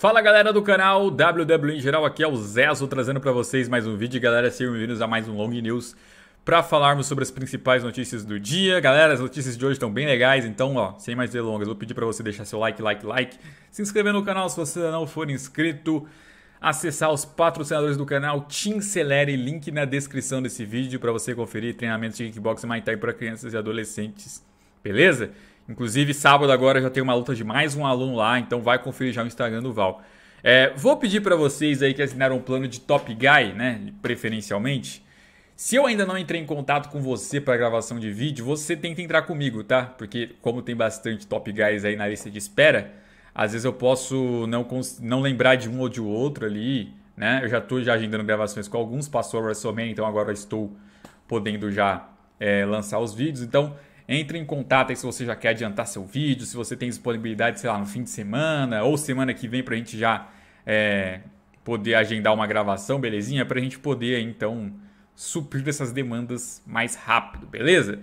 Fala galera do canal WWE em geral, aqui é o Zezo trazendo para vocês mais um vídeo. Galera, sejam bem-vindos a mais um Long News para falarmos sobre as principais notícias do dia. Galera, as notícias de hoje estão bem legais, então, ó, sem mais delongas, vou pedir para você deixar seu like, like, like, se inscrever no canal se você não for inscrito, acessar os patrocinadores do canal Team Celere, link na descrição desse vídeo para você conferir treinamentos de kickboxing Muay Thai para crianças e adolescentes. Beleza? Inclusive, sábado agora já tem uma luta de mais um aluno lá, então vai conferir já o Instagram do Val. É, vou pedir para vocês aí que assinaram um plano de Top Guy, né, preferencialmente. Se eu ainda não entrei em contato com você para gravação de vídeo, você tenta entrar comigo, tá? Porque como tem bastante Top Guys aí na lista de espera, às vezes eu posso não, não lembrar de um ou de outro ali, né? Eu já estou já agendando gravações com alguns, passou a WrestleMania, então agora estou podendo já é, lançar os vídeos. Então, entre em contato aí se você já quer adiantar seu vídeo, se você tem disponibilidade, sei lá, no fim de semana ou semana que vem para a gente já é, poder agendar uma gravação, belezinha? Para a gente poder, então, suprir essas demandas mais rápido, beleza?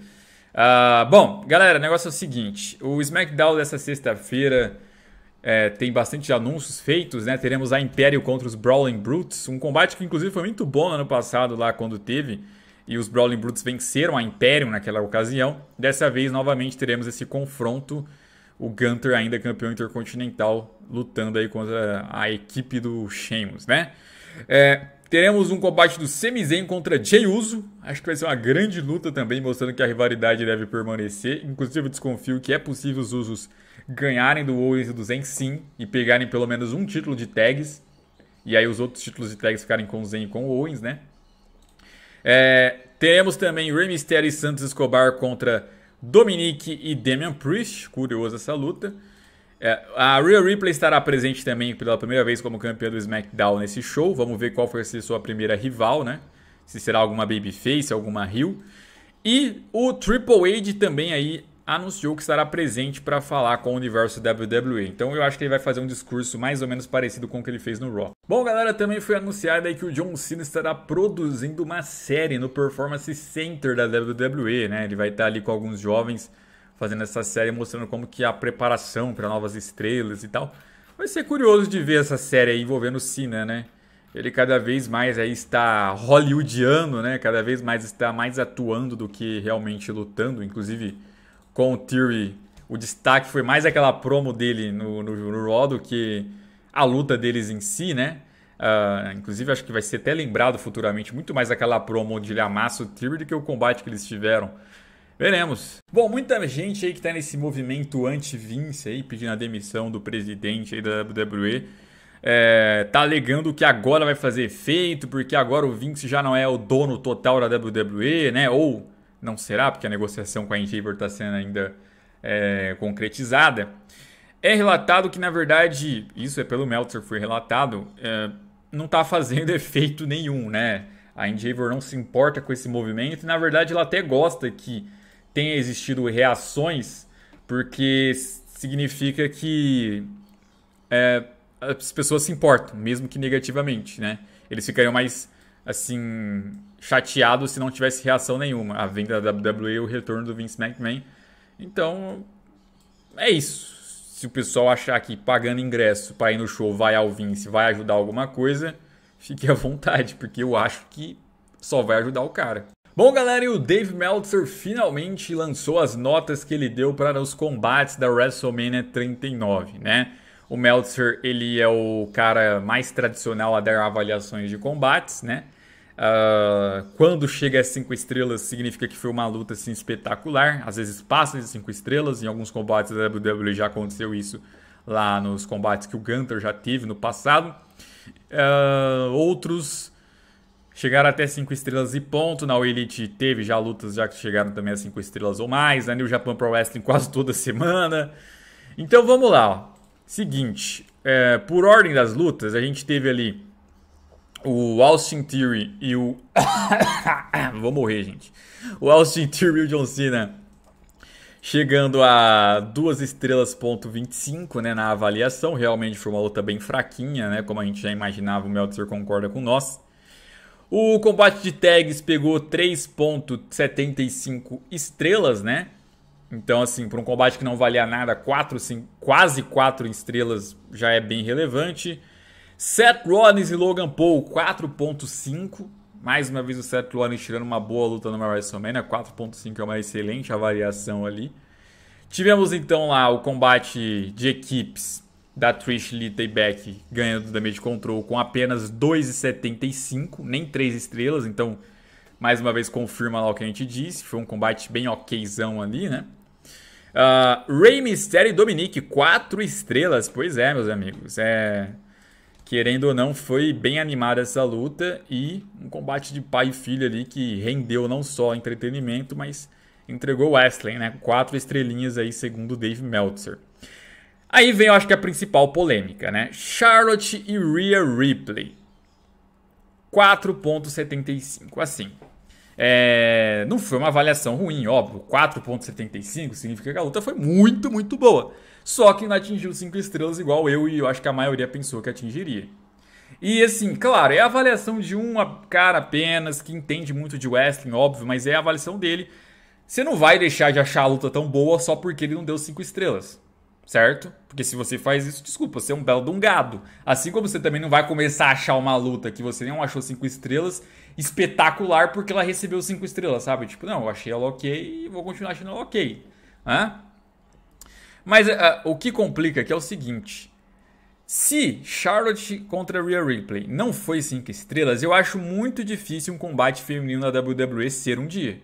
Uh, bom, galera, o negócio é o seguinte: o SmackDown dessa sexta-feira é, tem bastante anúncios feitos, né? Teremos a Império contra os Brawling Brutes, um combate que inclusive foi muito bom no ano passado lá quando teve e os Brawling Brutes venceram a Imperium naquela ocasião. Dessa vez, novamente, teremos esse confronto. O Gunter ainda campeão intercontinental, lutando aí contra a equipe do Sheamus, né? É, teremos um combate do Semizen contra Jey Uso. Acho que vai ser uma grande luta também, mostrando que a rivalidade deve permanecer. Inclusive, eu desconfio que é possível os Usos ganharem do Owens e do Zen sim, e pegarem pelo menos um título de tags. E aí os outros títulos de tags ficarem com o Zen e com o Owens, né? É, temos também Rey Mysterio e Santos Escobar contra Dominique e Damian Priest. Curiosa essa luta. É, a Rhea Ripley estará presente também pela primeira vez como campeã do SmackDown nesse show. Vamos ver qual vai ser sua primeira rival, né? Se será alguma babyface, alguma heel. E o Triple H também aí anunciou que estará presente para falar com o universo WWE. Então eu acho que ele vai fazer um discurso mais ou menos parecido com o que ele fez no Raw. Bom, galera, também foi anunciado aí que o John Cena estará produzindo uma série no Performance Center da WWE, né? Ele vai estar ali com alguns jovens fazendo essa série, mostrando como que é a preparação para novas estrelas e tal. Vai ser curioso de ver essa série aí envolvendo Cena, né? Ele cada vez mais aí está hollywoodiano, né? Cada vez mais está mais atuando do que realmente lutando, inclusive com o Theory, o destaque foi mais aquela promo dele no, no, no Raw do que a luta deles em si, né? Uh, inclusive, acho que vai ser até lembrado futuramente muito mais aquela promo onde ele amassa o Theory do que o combate que eles tiveram. Veremos. Bom, muita gente aí que tá nesse movimento anti-Vince aí, pedindo a demissão do presidente aí da WWE, é, tá alegando que agora vai fazer efeito, porque agora o Vince já não é o dono total da WWE, né? Ou não será, porque a negociação com a Endeavor está sendo ainda é, concretizada. É relatado que, na verdade, isso é pelo Meltzer, foi relatado, é, não está fazendo efeito nenhum, né? A Endeavor não se importa com esse movimento e, na verdade, ela até gosta que tenha existido reações, porque significa que é, as pessoas se importam, mesmo que negativamente, né? Eles ficariam mais assim, chateado se não tivesse reação nenhuma. A venda da WWE, o retorno do Vince McMahon. Então, é isso. Se o pessoal achar que pagando ingresso para ir no show vai ao Vince, vai ajudar alguma coisa, fique à vontade, porque eu acho que só vai ajudar o cara. Bom, galera, e o Dave Meltzer finalmente lançou as notas que ele deu para os combates da WrestleMania 39, né? O Meltzer, ele é o cara mais tradicional a dar avaliações de combates, né? Uh, quando chega a 5 estrelas, significa que foi uma luta assim, espetacular. Às vezes passa de 5 estrelas. Em alguns combates da WWE já aconteceu isso lá nos combates que o Gunter já teve no passado. Uh, outros chegaram até 5 estrelas e ponto. Na Elite teve já lutas já que chegaram também a 5 estrelas ou mais. Na New Japan Pro Wrestling quase toda semana. Então vamos lá. Ó. Seguinte, é, por ordem das lutas, a gente teve ali o Austin Theory e o. Vou morrer, gente. O Austin Theory e o John Cena chegando a duas estrelas ponto 25, né, na avaliação. Realmente foi uma luta bem fraquinha, né, como a gente já imaginava, o Meltzer concorda com nós. O combate de tags pegou 3.75 estrelas, né? Então, assim, para um combate que não valia nada, quatro quase 4 estrelas já é bem relevante. Seth Rollins e Logan Paul, 4.5. Mais uma vez o Seth Rollins tirando uma boa luta no WrestleMania. 4.5 é uma excelente avaliação ali. Tivemos então lá o combate de equipes da Trish Lita e Beck ganhando Damage Control com apenas 2,75, nem 3 estrelas, então mais uma vez confirma lá o que a gente disse, foi um combate bem okzão ali, né? Uh, Rey Mysterio e Dominique, 4 estrelas, pois é, meus amigos, é querendo ou não, foi bem animada essa luta e um combate de pai e filho ali que rendeu não só entretenimento, mas entregou Wesley né? Quatro estrelinhas aí, segundo Dave Meltzer. Aí vem, eu acho que a principal polêmica, né? Charlotte e Rhea Ripley. 4.75, assim. É... Não foi uma avaliação ruim, óbvio. 4.75 significa que a luta foi muito, muito boa. Só que não atingiu 5 estrelas igual eu e eu acho que a maioria pensou que atingiria. E assim, claro, é a avaliação de um cara apenas que entende muito de wrestling, óbvio, mas é a avaliação dele. Você não vai deixar de achar a luta tão boa só porque ele não deu 5 estrelas. Certo? Porque se você faz isso, desculpa, você é um belo de um gado. Assim como você também não vai começar a achar uma luta que você não achou 5 estrelas espetacular porque ela recebeu 5 estrelas, sabe? Tipo, não, eu achei ela ok e vou continuar achando ela ok. Hã? Mas uh, o que complica aqui é o seguinte. Se Charlotte contra Rhea Ripley não foi 5 estrelas, eu acho muito difícil um combate feminino na WWE ser um dia.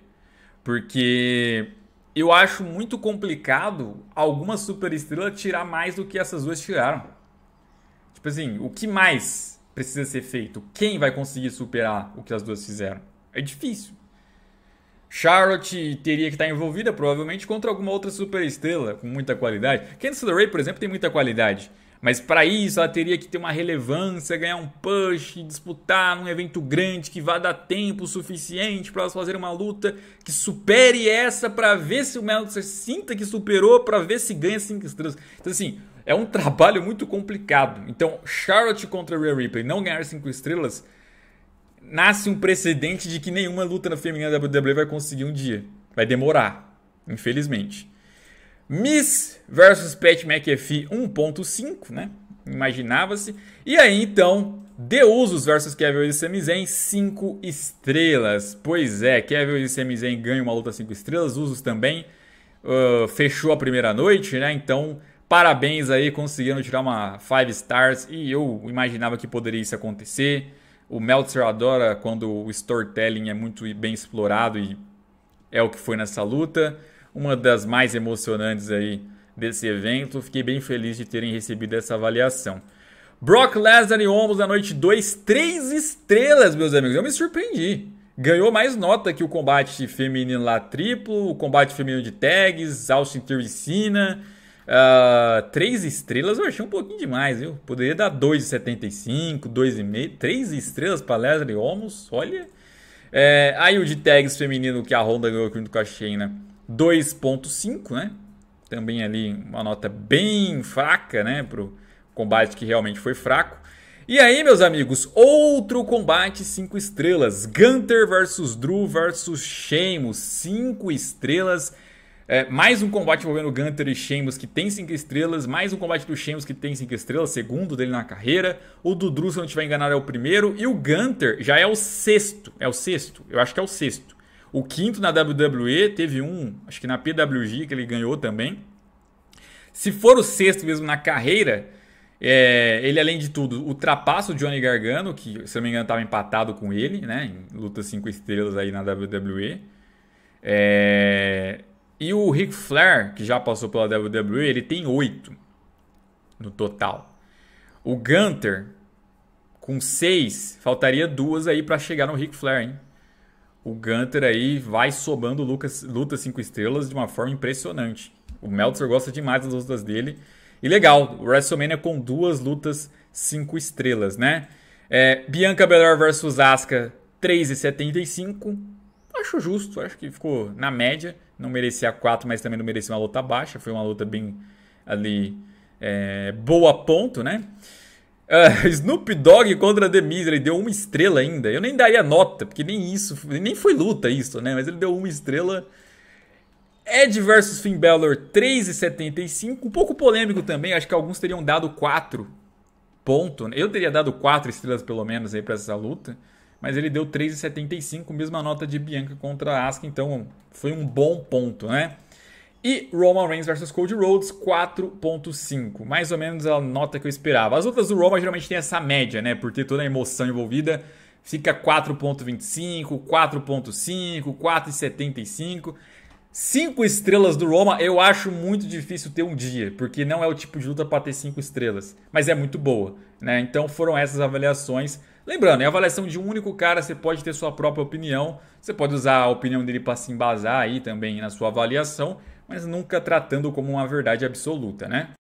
Porque eu acho muito complicado alguma superestrela tirar mais do que essas duas tiraram. Tipo assim, o que mais precisa ser feito? Quem vai conseguir superar o que as duas fizeram? É difícil. Charlotte teria que estar envolvida, provavelmente, contra alguma outra superestrela com muita qualidade. Candice LeRae, por exemplo, tem muita qualidade. Mas para isso ela teria que ter uma relevância, ganhar um push, disputar num evento grande que vá dar tempo suficiente para ela fazer uma luta que supere essa para ver se o Meltzer sinta que superou, para ver se ganha 5 estrelas. Então assim, é um trabalho muito complicado. Então, Charlotte contra Rhea Ripley não ganhar 5 estrelas nasce um precedente de que nenhuma luta na feminina da WWE vai conseguir um dia. Vai demorar, infelizmente. Miss versus Pat McAfee 1.5, né? Imaginava-se. E aí então, Deusos versus Kevin Owens e Sami Zayn 5 estrelas. Pois é, Kevin Owens e Sami Zayn ganham uma luta 5 estrelas, Usos também. Uh, fechou a primeira noite, né? Então, parabéns aí, conseguiram tirar uma 5 stars e eu imaginava que poderia isso acontecer. O Meltzer adora quando o storytelling é muito bem explorado e é o que foi nessa luta. Uma das mais emocionantes aí desse evento. Fiquei bem feliz de terem recebido essa avaliação. Brock Lesnar e Omos na noite 2, 3 estrelas, meus amigos. Eu me surpreendi. Ganhou mais nota que o combate feminino lá triplo, o combate feminino de tags, Austin Theory Cena. Uh, três estrelas eu achei um pouquinho demais, viu? Poderia dar 2,75, 2,5. Três estrelas para Leslie Olmos, olha. É, aí o de tags feminino que a Honda ganhou aqui no Cachei, né? 2,5, né? Também ali uma nota bem fraca, né? Pro combate que realmente foi fraco. E aí, meus amigos, outro combate 5 estrelas. Gunter versus Drew versus Sheamus, 5 estrelas. É, mais um combate envolvendo Gunter e Sheamus que tem 5 estrelas. Mais um combate do Sheamus que tem 5 estrelas, segundo dele na carreira. O do Drew, se não estiver enganado, é o primeiro. E o Gunter já é o sexto. É o sexto? Eu acho que é o sexto. O quinto na WWE, teve um, acho que na PWG que ele ganhou também. Se for o sexto mesmo na carreira, é, ele, além de tudo, ultrapassa o Johnny Gargano, que, se não me engano, estava empatado com ele, né? Em luta 5 estrelas aí na WWE. É, e o Ric Flair, que já passou pela WWE, ele tem oito no total. O Gunter, com seis, faltaria duas aí para chegar no Ric Flair, hein? O Gunter aí vai sobando Lucas, luta cinco estrelas de uma forma impressionante. O Meltzer gosta demais das lutas dele. E legal, o WrestleMania com duas lutas cinco estrelas, né? É, Bianca Belair versus Asuka, 3,75. Acho justo, acho que ficou na média. Não merecia 4, mas também não merecia uma luta baixa. Foi uma luta bem ali é, boa ponto, né? Uh, Snoop Dogg contra The Miz, ele deu uma estrela ainda. Eu nem daria nota, porque nem isso, nem foi luta isso, né? Mas ele deu uma estrela. Ed versus Finn Balor 3,75, um pouco polêmico também, acho que alguns teriam dado 4 ponto. Eu teria dado 4 estrelas pelo menos aí para essa luta mas ele deu 3,75, mesma nota de Bianca contra Asuka, então foi um bom ponto, né? E Roman Reigns versus Cody Rhodes, 4.5. Mais ou menos a nota que eu esperava. As outras do Roman geralmente tem essa média, né? Por ter toda a emoção envolvida, fica 4.25, 4.5, 4.75. 5 estrelas do Roma, eu acho muito difícil ter um dia, porque não é o tipo de luta para ter 5 estrelas, mas é muito boa, né? Então foram essas avaliações. Lembrando, em avaliação de um único cara, você pode ter sua própria opinião, você pode usar a opinião dele para se embasar aí também na sua avaliação, mas nunca tratando como uma verdade absoluta, né?